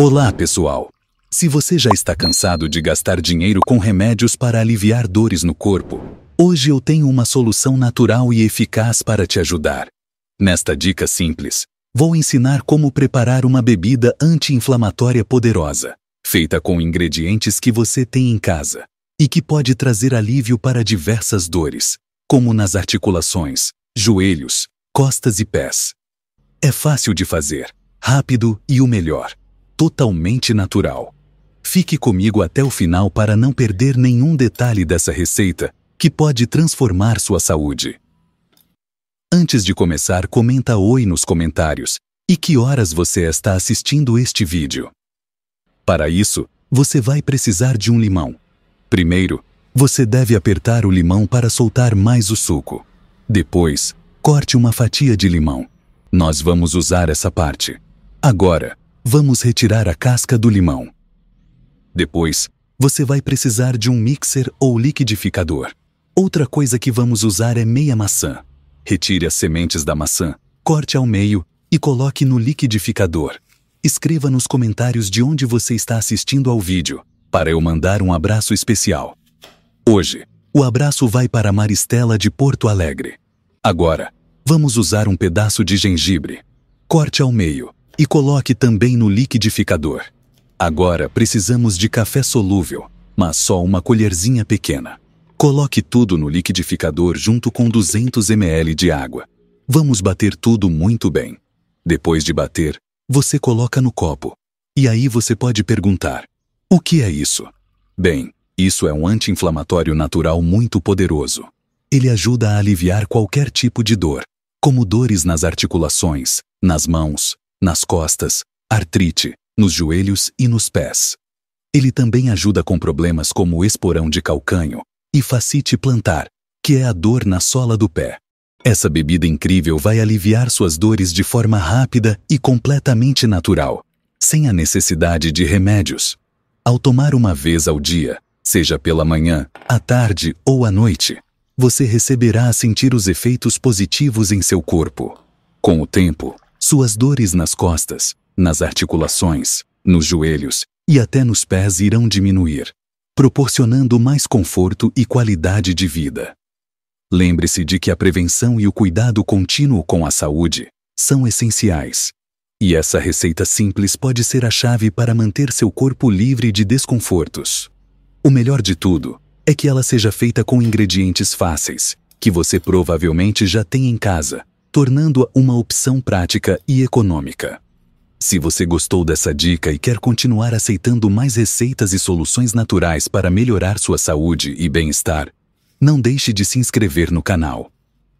Olá, pessoal! Se você já está cansado de gastar dinheiro com remédios para aliviar dores no corpo, hoje eu tenho uma solução natural e eficaz para te ajudar. Nesta dica simples, vou ensinar como preparar uma bebida anti-inflamatória poderosa, feita com ingredientes que você tem em casa e que pode trazer alívio para diversas dores, como nas articulações, joelhos, costas e pés. É fácil de fazer, rápido e o melhor totalmente natural. Fique comigo até o final para não perder nenhum detalhe dessa receita que pode transformar sua saúde. Antes de começar, comenta oi nos comentários e que horas você está assistindo este vídeo. Para isso, você vai precisar de um limão. Primeiro, você deve apertar o limão para soltar mais o suco. Depois, corte uma fatia de limão. Nós vamos usar essa parte. Agora, vamos retirar a casca do limão. Depois, você vai precisar de um mixer ou liquidificador. Outra coisa que vamos usar é meia maçã. Retire as sementes da maçã, corte ao meio e coloque no liquidificador. Escreva nos comentários de onde você está assistindo ao vídeo, para eu mandar um abraço especial. Hoje, o abraço vai para Maristela de Porto Alegre. Agora, vamos usar um pedaço de gengibre. Corte ao meio e coloque também no liquidificador. Agora precisamos de café solúvel, mas só uma colherzinha pequena. Coloque tudo no liquidificador junto com 200 ml de água. Vamos bater tudo muito bem. Depois de bater, você coloca no copo. E aí você pode perguntar: o que é isso? Bem, isso é um anti-inflamatório natural muito poderoso. Ele ajuda a aliviar qualquer tipo de dor, como dores nas articulações, nas mãos, nas costas, artrite, nos joelhos e nos pés. Ele também ajuda com problemas como o esporão de calcanho e facite plantar, que é a dor na sola do pé. Essa bebida incrível vai aliviar suas dores de forma rápida e completamente natural, sem a necessidade de remédios. Ao tomar uma vez ao dia, seja pela manhã, à tarde ou à noite, você receberá a sentir os efeitos positivos em seu corpo. Com o tempo, suas dores nas costas, nas articulações, nos joelhos e até nos pés irão diminuir, proporcionando mais conforto e qualidade de vida. Lembre-se de que a prevenção e o cuidado contínuo com a saúde são essenciais. E essa receita simples pode ser a chave para manter seu corpo livre de desconfortos. O melhor de tudo é que ela seja feita com ingredientes fáceis, que você provavelmente já tem em casa, tornando-a uma opção prática e econômica. Se você gostou dessa dica e quer continuar aceitando mais receitas e soluções naturais para melhorar sua saúde e bem-estar, não deixe de se inscrever no canal.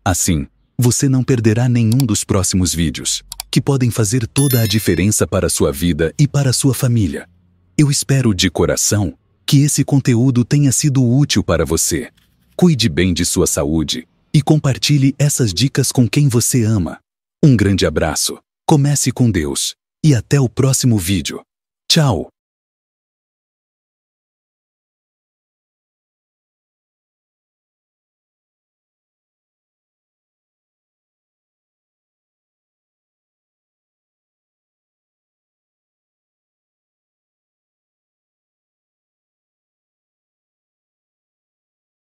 Assim, você não perderá nenhum dos próximos vídeos, que podem fazer toda a diferença para sua vida e para sua família. Eu espero de coração que esse conteúdo tenha sido útil para você. Cuide bem de sua saúde e compartilhe essas dicas com quem você ama. Um grande abraço, comece com Deus e até o próximo vídeo. Tchau!